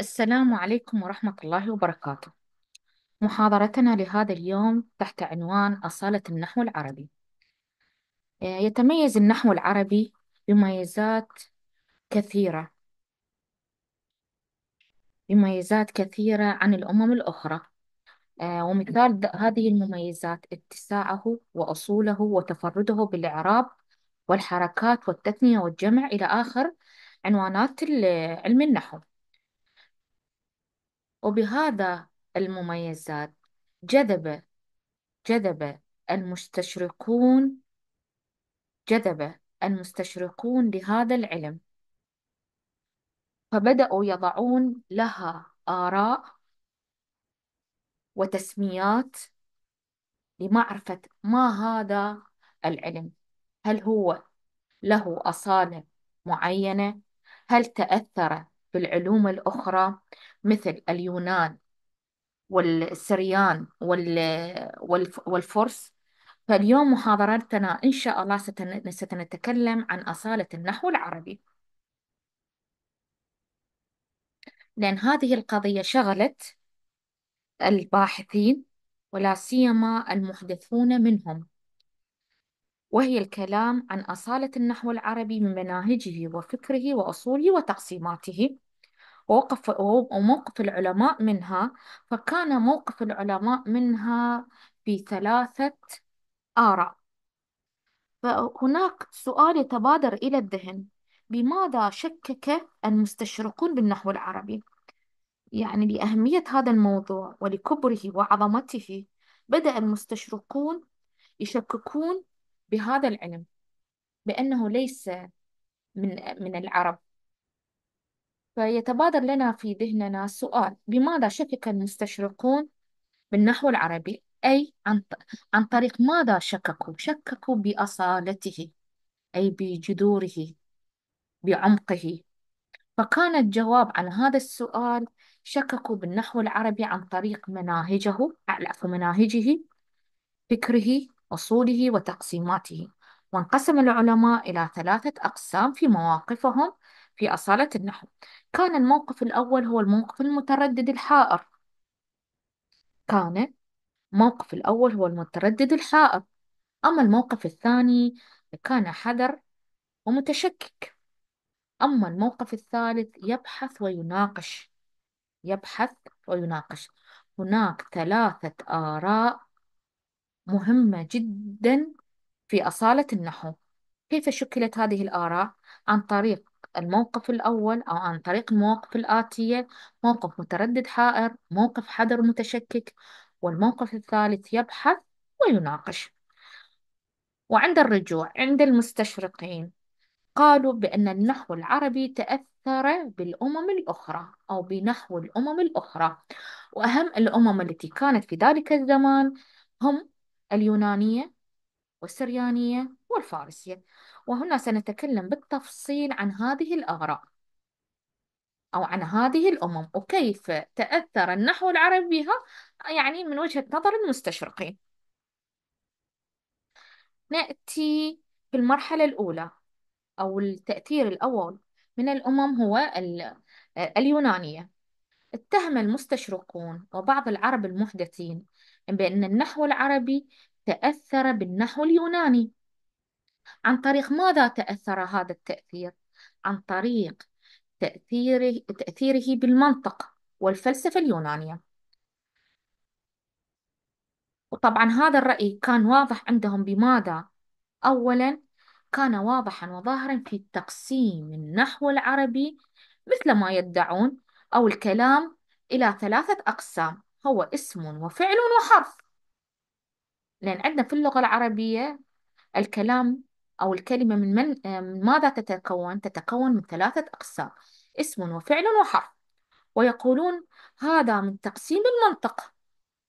السلام عليكم ورحمة الله وبركاته. محاضرتنا لهذا اليوم تحت عنوان أصالة النحو العربي. آه، يتميز النحو العربي بمميزات كثيرة بمميزات كثيرة عن الأمم الأخرى. آه، ومثال هذه المميزات اتساعه وأصوله وتفرده بالإعراب والحركات والتثنية والجمع إلى آخر عنوانات علم النحو. وبهذا المميزات جذب جذب المستشرقون جذب المستشرقون لهذا العلم فبدأوا يضعون لها آراء وتسميات لمعرفة ما هذا العلم هل هو له أصالة معينة هل تأثر بالعلوم الأخرى مثل اليونان والسريان والفرس فاليوم محاضرتنا إن شاء الله سنتكلم عن أصالة النحو العربي لأن هذه القضية شغلت الباحثين ولا سيما المحدثون منهم وهي الكلام عن أصالة النحو العربي من مناهجه وفكره وأصوله وتقسيماته ووقف وموقف العلماء منها فكان موقف العلماء منها في ثلاثة آراء فهناك سؤال يتبادر إلى الذهن بماذا شكك المستشرقون بالنحو العربي؟ يعني لأهمية هذا الموضوع ولكبره وعظمته بدأ المستشرقون يشككون بهذا العلم بأنه ليس من من العرب فيتبادر لنا في ذهننا سؤال بماذا شكك المستشرقون بالنحو العربي أي عن, عن طريق ماذا شككوا شككوا بأصالته أي بجذوره بعمقه فكان الجواب عن هذا السؤال شككوا بالنحو العربي عن طريق مناهجه عفوا مناهجه فكره أصوله وتقسيماته وانقسم العلماء إلى ثلاثة أقسام في مواقفهم في أصالة النحو كان الموقف الأول هو الموقف المتردد الحائر كان الموقف الأول هو المتردد الحائر أما الموقف الثاني كان حذر ومتشكك أما الموقف الثالث يبحث ويناقش يبحث ويناقش هناك ثلاثة آراء مهمة جدا في أصالة النحو كيف شكلت هذه الآراء؟ عن طريق الموقف الأول أو عن طريق المواقف الآتية موقف متردد حائر موقف حذر متشكك والموقف الثالث يبحث ويناقش وعند الرجوع عند المستشرقين قالوا بأن النحو العربي تأثر بالأمم الأخرى أو بنحو الأمم الأخرى وأهم الأمم التي كانت في ذلك الزمان هم اليونانية والسريانية الفارسية وهنا سنتكلم بالتفصيل عن هذه الآراء أو عن هذه الأمم وكيف تأثر النحو العربي بها يعني من وجهة نظر المستشرقين نأتي في المرحلة الأولى أو التأثير الأول من الأمم هو اليونانية اتهم المستشرقون وبعض العرب المحدثين بأن النحو العربي تأثر بالنحو اليوناني عن طريق ماذا تأثر هذا التأثير؟ عن طريق تأثيره, تأثيره بالمنطق والفلسفة اليونانية وطبعا هذا الرأي كان واضح عندهم بماذا؟ أولا كان واضحا وظاهرا في تقسيم النحو العربي مثل ما يدعون أو الكلام إلى ثلاثة أقسام هو اسم وفعل وحرف لأن عندنا في اللغة العربية الكلام أو الكلمة من, آه، من ماذا تتكون؟ تتكون من ثلاثة أقسام اسم وفعل وحرف ويقولون هذا من تقسيم المنطق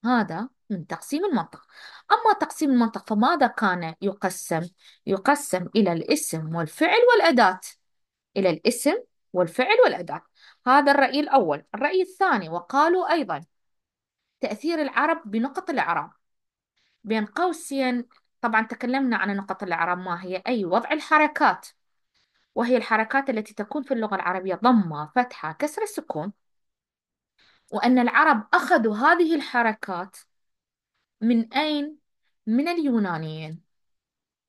هذا من تقسيم المنطق أما تقسيم المنطق فماذا كان يقسم؟ يقسم إلى الاسم والفعل والأداة إلى الاسم والفعل والأداة هذا الرأي الأول الرأي الثاني وقالوا أيضا تأثير العرب بنقط الإعراب بين قوسين طبعا تكلمنا عن نقط الإعراب ما هي أي وضع الحركات وهي الحركات التي تكون في اللغة العربية ضمة فتحة كسر سكون وأن العرب أخذوا هذه الحركات من أين؟ من اليونانيين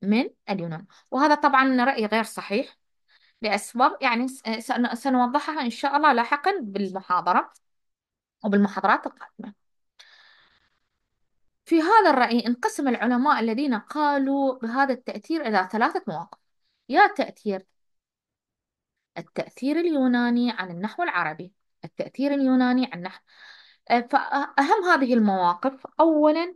من اليونان وهذا طبعا رأي غير صحيح لأسباب يعني سنوضحها إن شاء الله لاحقا بالمحاضرة وبالمحاضرات القادمة في هذا الرأي انقسم العلماء الذين قالوا بهذا التأثير إلى ثلاثة مواقف يا تأثير التأثير اليوناني عن النحو العربي التأثير اليوناني عن النحو أه، فأهم هذه المواقف أولا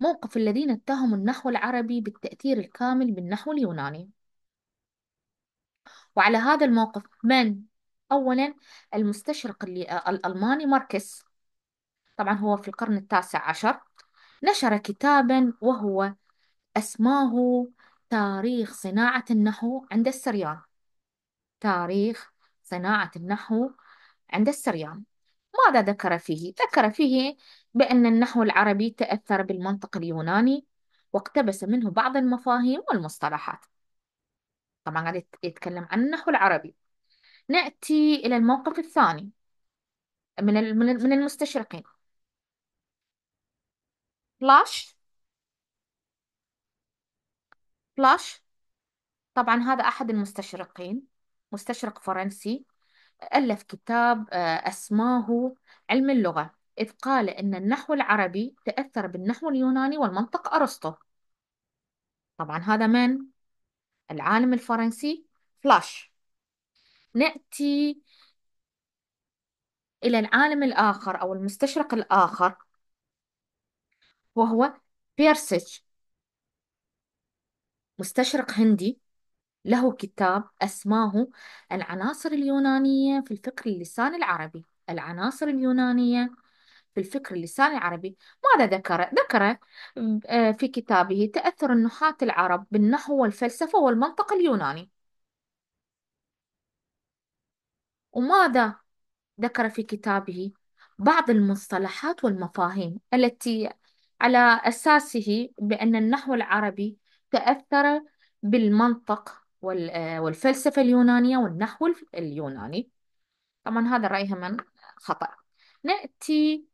موقف الذين اتهموا النحو العربي بالتأثير الكامل بالنحو اليوناني وعلى هذا الموقف من؟ أولا المستشرق الألماني ماركس طبعا هو في القرن التاسع عشر نشر كتابا وهو أسماه تاريخ صناعة النحو عند السريان تاريخ صناعة النحو عند السريان ماذا ذكر فيه؟ ذكر فيه بأن النحو العربي تأثر بالمنطق اليوناني واقتبس منه بعض المفاهيم والمصطلحات طبعا قاعد يتكلم عن النحو العربي نأتي إلى الموقف الثاني من من المستشرقين بلاش بلاش طبعا هذا أحد المستشرقين مستشرق فرنسي ألف كتاب آه، أسماه علم اللغة إذ قال إن النحو العربي تأثر بالنحو اليوناني والمنطق أرسطو طبعا هذا من العالم الفرنسي فلاش نأتي إلى العالم الآخر أو المستشرق الآخر وهو بيرسيتش مستشرق هندي له كتاب أسماه العناصر اليونانية في الفكر اللساني العربي العناصر اليونانية في الفكر اللساني العربي ماذا ذكر؟ ذكر آه، في كتابه تأثر النحاة العرب بالنحو والفلسفة والمنطق اليوناني وماذا ذكر في كتابه بعض المصطلحات والمفاهيم التي على أساسه بأن النحو العربي تأثر بالمنطق آه، والفلسفة اليونانية والنحو اليوناني طبعا هذا الرأي من خطأ نأتي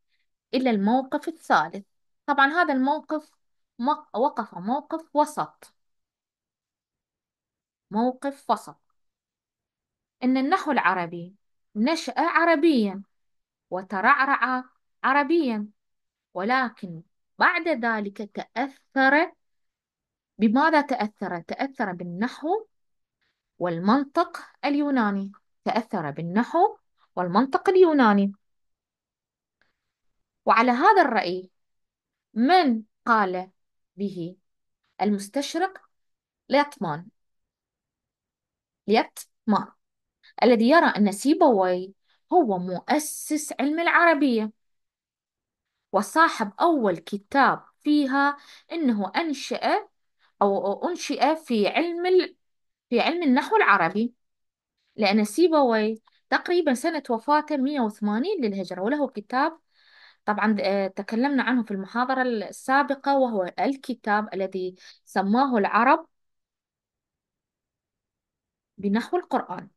إلى الموقف الثالث طبعا هذا الموقف وقف موقف وسط موقف وسط إن النحو العربي نشأ عربيا وترعرع عربيا ولكن بعد ذلك تأثر بماذا تأثر؟ تأثر بالنحو والمنطق اليوناني تأثر بالنحو والمنطق اليوناني وعلى هذا الرأي من قال به المستشرق ليتمان ليتمان الذي يرى أن سيبوي هو مؤسس علم العربية وصاحب أول كتاب فيها إنه أنشأ أو أنشئ في علم ال... في علم النحو العربي لأن سيبويه تقريبا سنة وفاته 180 للهجرة وله كتاب طبعا آه، تكلمنا عنه في المحاضرة السابقة وهو الكتاب الذي سماه العرب بنحو القرآن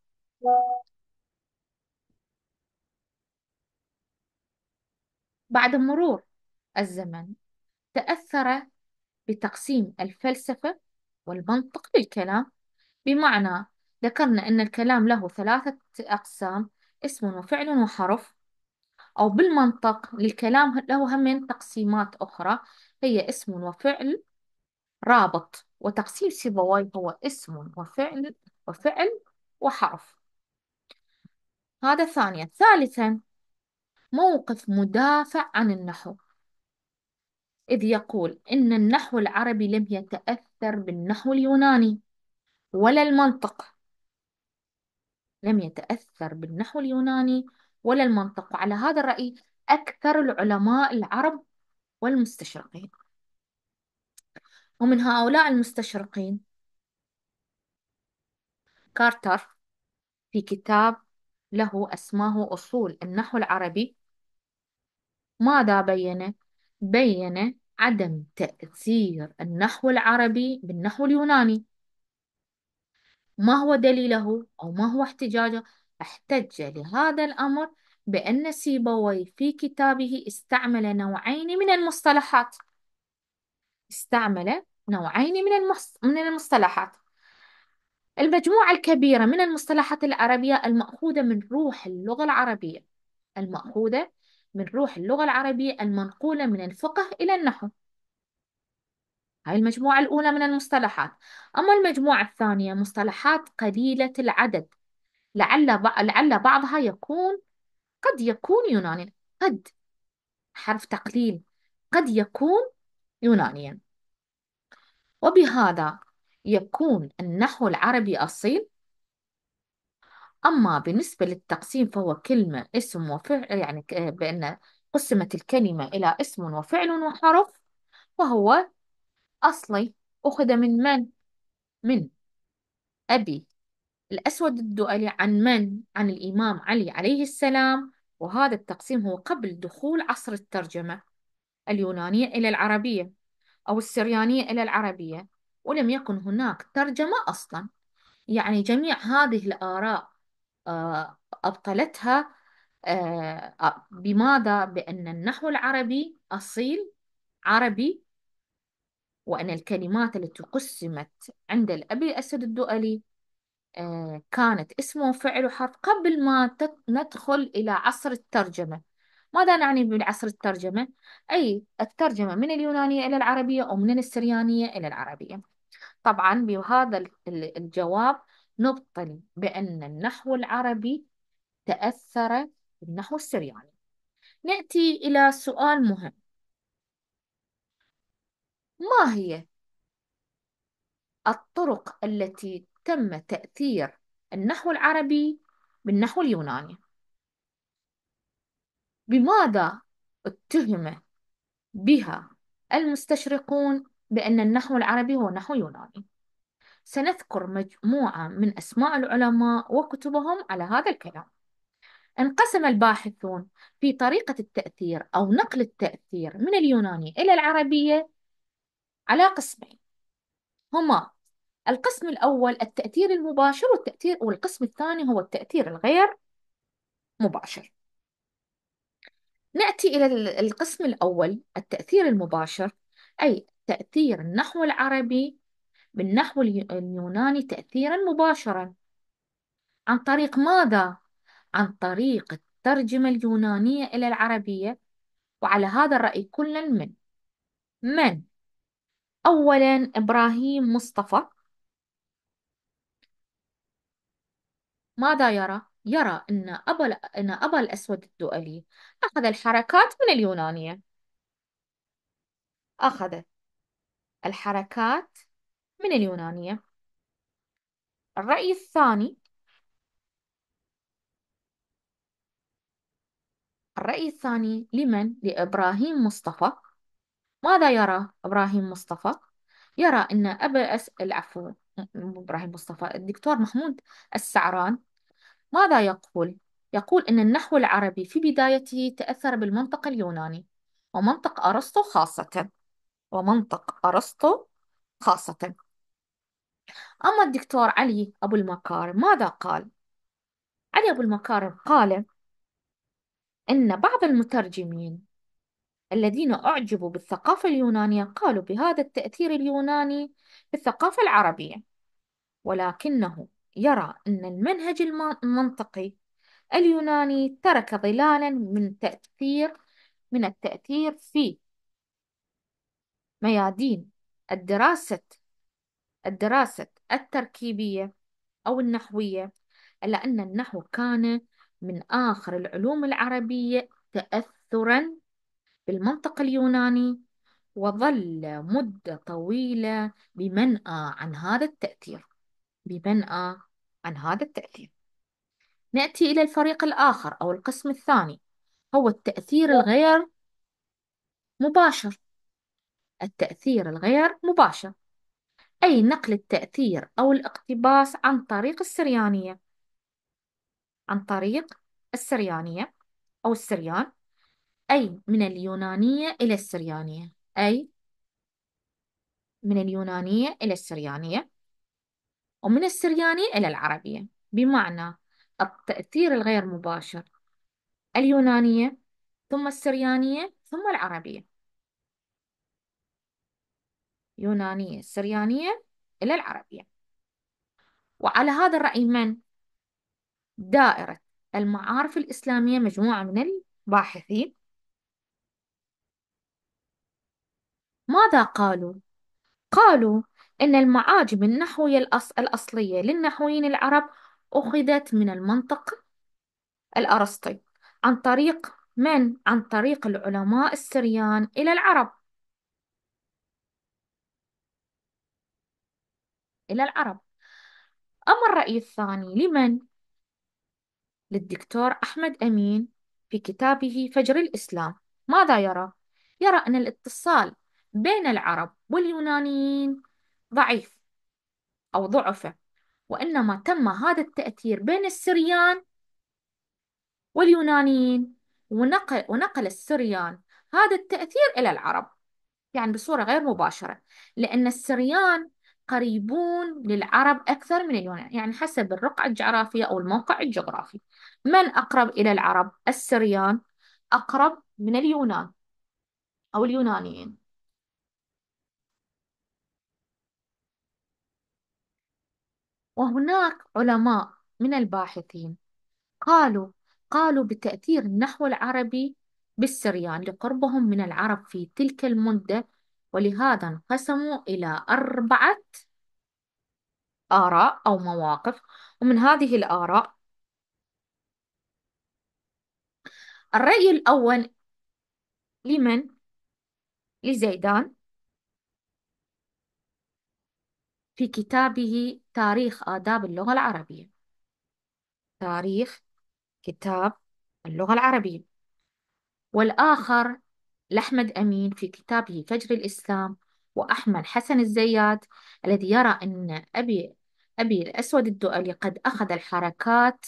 بعد مرور الزمن تأثر بتقسيم الفلسفة والمنطق للكلام بمعنى ذكرنا أن الكلام له ثلاثة أقسام اسم وفعل وحرف أو بالمنطق للكلام له همين تقسيمات أخرى هي اسم وفعل رابط وتقسيم سيبوي هو اسم وفعل وفعل وحرف هذا ثانيا ثالثا موقف مدافع عن النحو إذ يقول إن النحو العربي لم يتأثر بالنحو اليوناني ولا المنطق لم يتأثر بالنحو اليوناني ولا المنطق وعلى هذا الرأي أكثر العلماء العرب والمستشرقين ومن هؤلاء المستشرقين كارتر في كتاب له أسماه أصول النحو العربي ماذا بين؟ بين عدم تأثير النحو العربي بالنحو اليوناني ما هو دليله أو ما هو احتجاجه؟ احتج لهذا الأمر بأن سيبوي في كتابه استعمل نوعين من المصطلحات استعمل نوعين من من المصطلحات المجموعة الكبيرة من المصطلحات العربية المأخوذة من روح اللغة العربية المأخوذة من روح اللغة العربية المنقولة من الفقه إلى النحو هاي المجموعة الأولى من المصطلحات أما المجموعة الثانية مصطلحات قليلة العدد لعل, ب... لعل بعضها يكون قد يكون يوناني قد حرف تقليل قد يكون يونانيا وبهذا يكون النحو العربي أصيل أما بالنسبة للتقسيم فهو كلمة اسم وفعل يعني بأن قسمت الكلمة إلى اسم وفعل وحرف وهو أصلي أخذ من من من أبي الأسود الدؤلي عن من عن الإمام علي عليه السلام وهذا التقسيم هو قبل دخول عصر الترجمة اليونانية إلى العربية أو السريانية إلى العربية ولم يكن هناك ترجمة أصلا يعني جميع هذه الآراء آه، أبطلتها آه، آه، بماذا؟ بأن النحو العربي أصيل عربي وأن الكلمات التي قسمت عند الأبي الأسد الدؤلي كانت اسم وفعل وحرف قبل ما ندخل إلى عصر الترجمة ماذا نعني بالعصر الترجمة؟ أي الترجمة من اليونانية إلى العربية أو من السريانية إلى العربية طبعا بهذا الجواب نبطل بأن النحو العربي تأثر بالنحو السرياني نأتي إلى سؤال مهم ما هي الطرق التي تم تأثير النحو العربي بالنحو اليوناني بماذا اتهم بها المستشرقون بأن النحو العربي هو نحو يوناني سنذكر مجموعة من أسماء العلماء وكتبهم على هذا الكلام انقسم الباحثون في طريقة التأثير أو نقل التأثير من اليوناني إلى العربية على قسمين هما القسم الأول التأثير المباشر والتأثير والقسم الثاني هو التأثير الغير مباشر نأتي إلى القسم الأول التأثير المباشر أي تأثير النحو العربي بالنحو اليوناني تأثيرا مباشرا عن طريق ماذا؟ عن طريق الترجمة اليونانية إلى العربية وعلى هذا الرأي كل من من أولا إبراهيم مصطفى ماذا يرى؟ يرى أن أبا أن أبا الأسود الدؤلي أخذ الحركات من اليونانية أخذ الحركات من اليونانية الرأي الثاني الرأي الثاني لمن؟ لإبراهيم مصطفى ماذا يرى إبراهيم مصطفى؟ يرى أن أبا أس... العفو مو إبراهيم مصطفى الدكتور محمود السعران ماذا يقول؟ يقول أن النحو العربي في بدايته تأثر بالمنطق اليوناني ومنطق أرسطو خاصة ومنطق أرسطو خاصة أما الدكتور علي أبو المكارم ماذا قال؟ علي أبو المكارم قال إن بعض المترجمين الذين أعجبوا بالثقافة اليونانية قالوا بهذا التأثير اليوناني بالثقافة العربية ولكنه يرى أن المنهج المنطقي اليوناني ترك ظلالا من تأثير من التأثير في ميادين الدراسة الدراسة التركيبية أو النحوية إلا أن النحو كان من آخر العلوم العربية تأثرا بالمنطق اليوناني وظل مدة طويلة بمنأى عن هذا التأثير بمنأى عن هذا التأثير نأتي إلى الفريق الآخر أو القسم الثاني هو التأثير الغير مباشر التأثير الغير مباشر أي نقل التأثير أو الاقتباس عن طريق السريانية عن طريق السريانية أو السريان أي من اليونانية إلى السريانية أي من اليونانية إلى السريانية ومن السريانية إلى العربية بمعنى التأثير الغير مباشر اليونانية ثم السريانية ثم العربية يونانية السريانية إلى العربية وعلى هذا الرأي من؟ دائرة المعارف الإسلامية مجموعة من الباحثين ماذا قالوا؟ قالوا إن المعاجم النحوية الأص... الأصلية للنحويين العرب أخذت من المنطق الأرسطي عن طريق من؟ عن طريق العلماء السريان إلى العرب إلى العرب أما الرأي الثاني لمن؟ للدكتور أحمد أمين في كتابه فجر الإسلام ماذا يرى؟ يرى أن الاتصال بين العرب واليونانيين ضعيف أو ضعف وإنما تم هذا التأثير بين السريان واليونانيين ونقل, ونقل السريان هذا التأثير إلى العرب يعني بصورة غير مباشرة لأن السريان قريبون للعرب أكثر من اليونان يعني حسب الرقعة الجغرافية أو الموقع الجغرافي من أقرب إلى العرب السريان أقرب من اليونان أو اليونانيين وهناك علماء من الباحثين قالوا قالوا بتأثير النحو العربي بالسريان لقربهم من العرب في تلك المدة ولهذا انقسموا إلى أربعة آراء أو مواقف ومن هذه الآراء الرأي الأول لمن؟ لزيدان في كتابه تاريخ آداب اللغة العربية تاريخ كتاب اللغة العربية والآخر لأحمد أمين في كتابه فجر الإسلام وأحمد حسن الزيات الذي يرى أن أبي أبي الأسود الدؤلي قد أخذ الحركات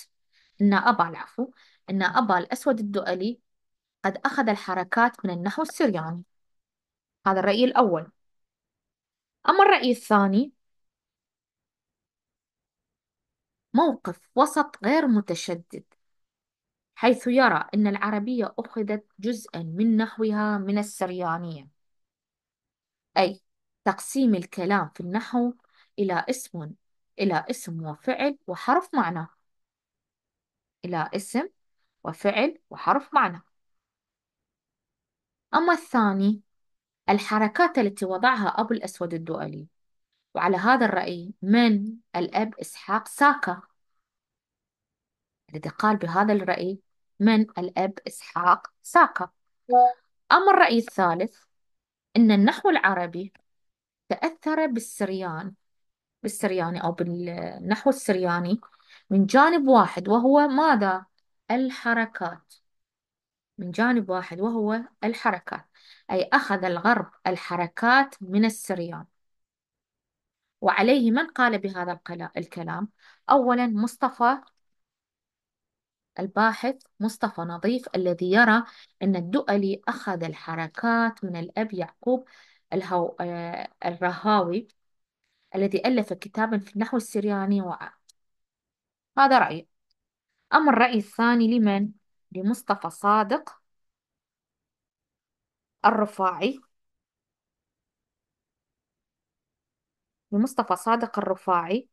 أن أبا العفو أن أبا الأسود الدؤلي قد أخذ الحركات من النحو السرياني هذا الرأي الأول أما الرأي الثاني موقف وسط غير متشدد حيث يرى أن العربية أخذت جزءا من نحوها من السريانية أي تقسيم الكلام في النحو إلى اسم إلى اسم وفعل وحرف معنى إلى اسم وفعل وحرف معنى أما الثاني الحركات التي وضعها أبو الأسود الدؤلي وعلى هذا الرأي من الأب إسحاق ساكا الذي قال بهذا الرأي من الأب إسحاق ساقة أما الرأي الثالث أن النحو العربي تأثر بالسريان بالسرياني أو بالنحو السرياني من جانب واحد وهو ماذا؟ الحركات من جانب واحد وهو الحركات أي أخذ الغرب الحركات من السريان وعليه من قال بهذا الكلام أولا مصطفى الباحث مصطفى نظيف الذي يرى أن الدؤلي أخذ الحركات من الأب يعقوب الهو... آه، الرهاوي الذي ألف كتابا في النحو السرياني و... هذا رأيي أما الرأي الثاني لمن؟ لمصطفى صادق الرفاعي لمصطفى صادق الرفاعي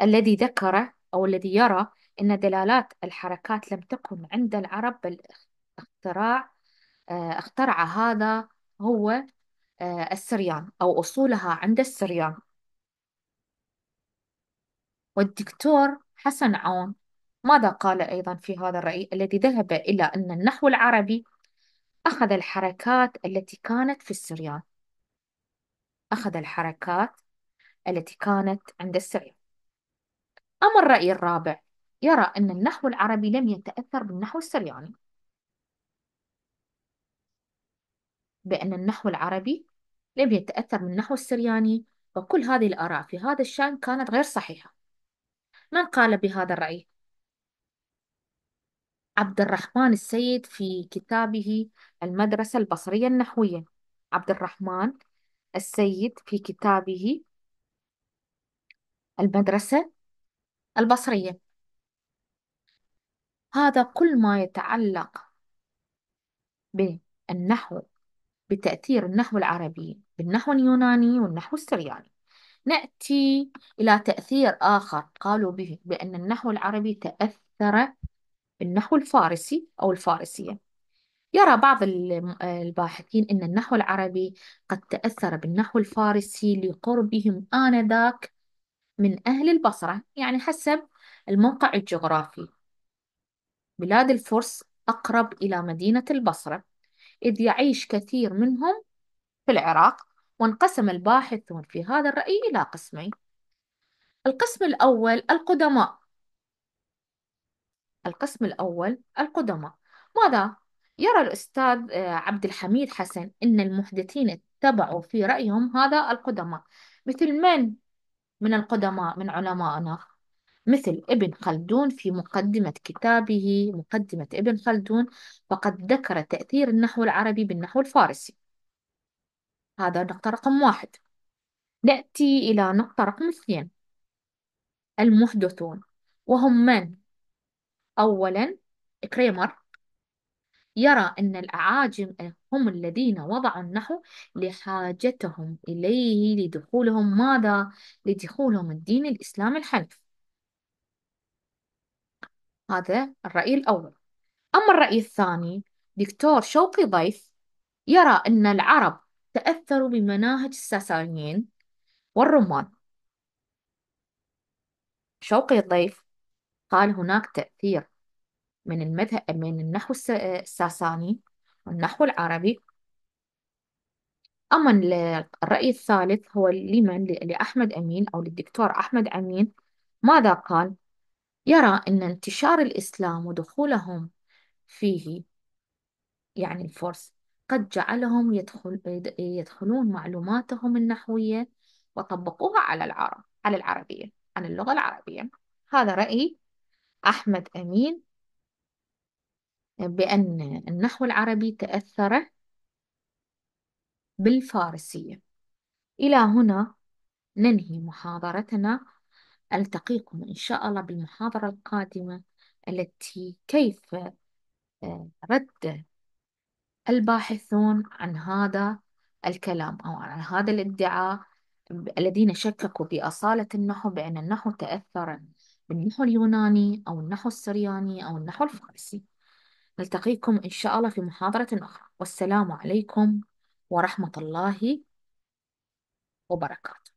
الذي ذكر أو الذي يرى إن دلالات الحركات لم تكن عند العرب بل اختراع آه، اخترع هذا هو آه، السريان أو أصولها عند السريان والدكتور حسن عون ماذا قال أيضا في هذا الرأي الذي ذهب إلى أن النحو العربي أخذ الحركات التي كانت في السريان أخذ الحركات التي كانت عند السريان أما الرأي الرابع يرى أن النحو العربي لم يتأثر بالنحو السرياني بأن النحو العربي لم يتأثر بالنحو السرياني وكل هذه الآراء في هذا الشأن كانت غير صحيحة من قال بهذا الرأي؟ عبد الرحمن السيد في كتابه المدرسة البصرية النحوية عبد الرحمن السيد في كتابه المدرسة البصرية هذا كل ما يتعلق بالنحو بتأثير النحو العربي بالنحو اليوناني والنحو السرياني نأتي إلى تأثير آخر قالوا به بأن النحو العربي تأثر بالنحو الفارسي أو الفارسية يرى بعض الباحثين أن النحو العربي قد تأثر بالنحو الفارسي لقربهم آنذاك من أهل البصرة يعني حسب الموقع الجغرافي بلاد الفرس أقرب إلى مدينة البصرة إذ يعيش كثير منهم في العراق وانقسم الباحثون في هذا الرأي إلى قسمين القسم الأول القدماء القسم الأول القدماء ماذا؟ يرى الأستاذ آه، عبد الحميد حسن أن المحدثين اتبعوا في رأيهم هذا القدماء مثل من من القدماء من علمائنا مثل ابن خلدون في مقدمة كتابه مقدمة ابن خلدون فقد ذكر تأثير النحو العربي بالنحو الفارسي هذا نقطة رقم واحد نأتي إلى نقطة رقم اثنين المحدثون وهم من؟ أولا كريمر يرى أن الأعاجم هم الذين وضعوا النحو لحاجتهم إليه لدخولهم ماذا؟ لدخولهم الدين الإسلامي الحنيف هذا الرأي الأول أما الرأي الثاني دكتور شوقي ضيف يرى أن العرب تأثروا بمناهج الساسانيين والرومان شوقي الضيف قال هناك تأثير من المذهب من النحو الساساني والنحو العربي أما الرأي الثالث هو لمن لأحمد أمين أو للدكتور أحمد أمين ماذا قال؟ يرى أن انتشار الإسلام ودخولهم فيه يعني الفرس قد جعلهم يدخل يدخلون معلوماتهم النحوية وطبقوها على العرب على العربية على اللغة العربية هذا رأي أحمد أمين بأن النحو العربي تأثر بالفارسية إلى هنا ننهي محاضرتنا ألتقيكم إن شاء الله بالمحاضرة القادمة التي كيف آه، رد الباحثون عن هذا الكلام أو عن هذا الادعاء الذين شككوا بأصالة النحو بأن النحو تأثر بالنحو اليوناني أو النحو السرياني أو النحو الفارسي نلتقيكم إن شاء الله في محاضرة أخرى والسلام عليكم ورحمة الله وبركاته